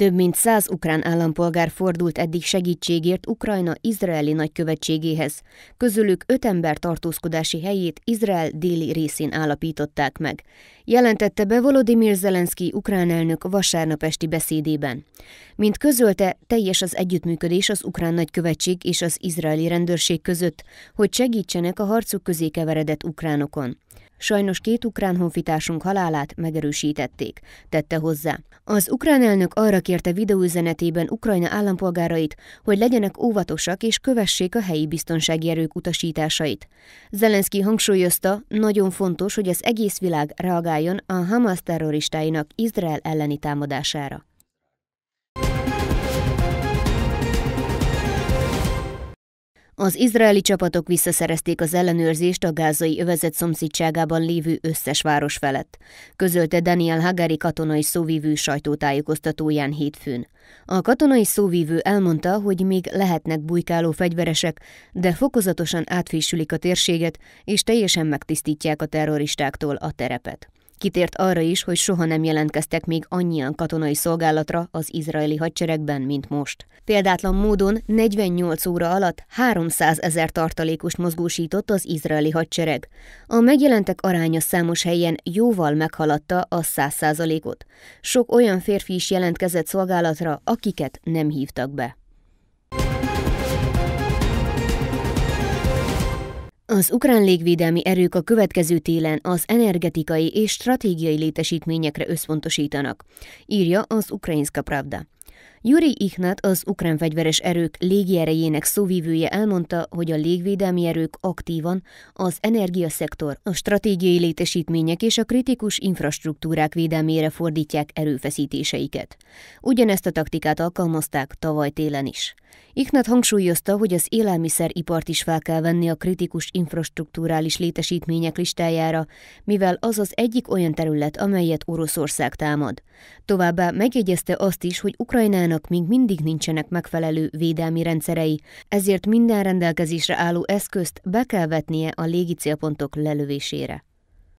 Több mint száz ukrán állampolgár fordult eddig segítségért Ukrajna izraeli nagykövetségéhez, közülük öt ember tartózkodási helyét Izrael déli részén állapították meg, jelentette be Volodymyr Zelenszky ukrán elnök vasárnap esti beszédében. Mint közölte, teljes az együttműködés az ukrán nagykövetség és az izraeli rendőrség között, hogy segítsenek a harcuk közé keveredett ukránokon. Sajnos két ukrán honfitársunk halálát megerősítették, tette hozzá. Az ukrán elnök arra kérte videóüzenetében Ukrajna állampolgárait, hogy legyenek óvatosak és kövessék a helyi biztonsági erők utasításait. Zelenszky hangsúlyozta, nagyon fontos, hogy az egész világ reagáljon a Hamas terroristáinak Izrael elleni támadására. Az izraeli csapatok visszaszerezték az ellenőrzést a gázai övezet szomszédságában lévő összes város felett, közölte Daniel Hagari katonai szóvívő sajtótájékoztatóján hétfőn. A katonai szóvívő elmondta, hogy még lehetnek bujkáló fegyveresek, de fokozatosan átfésülik a térséget, és teljesen megtisztítják a terroristáktól a terepet. Kitért arra is, hogy soha nem jelentkeztek még annyian katonai szolgálatra az izraeli hadseregben, mint most. Példátlan módon 48 óra alatt 300 ezer tartalékust mozgósított az izraeli hadsereg. A megjelentek aránya számos helyen jóval meghaladta a 100 ot Sok olyan férfi is jelentkezett szolgálatra, akiket nem hívtak be. Az ukrán légvédelmi erők a következő télen az energetikai és stratégiai létesítményekre összpontosítanak, írja az Ukrainska Pravda. Yuri Ihnat, az ukrán fegyveres erők légierejének szóvívője elmondta, hogy a légvédelmi erők aktívan az energiaszektor, a stratégiai létesítmények és a kritikus infrastruktúrák védelmére fordítják erőfeszítéseiket. Ugyanezt a taktikát alkalmazták tavaly télen is. Iknat hangsúlyozta, hogy az élelmiszeripart is fel kell venni a kritikus infrastruktúrális létesítmények listájára, mivel az az egyik olyan terület, amelyet Oroszország támad. Továbbá megjegyezte azt is, hogy Ukrajnának még mindig nincsenek megfelelő védelmi rendszerei, ezért minden rendelkezésre álló eszközt be kell vetnie a légi célpontok lelövésére.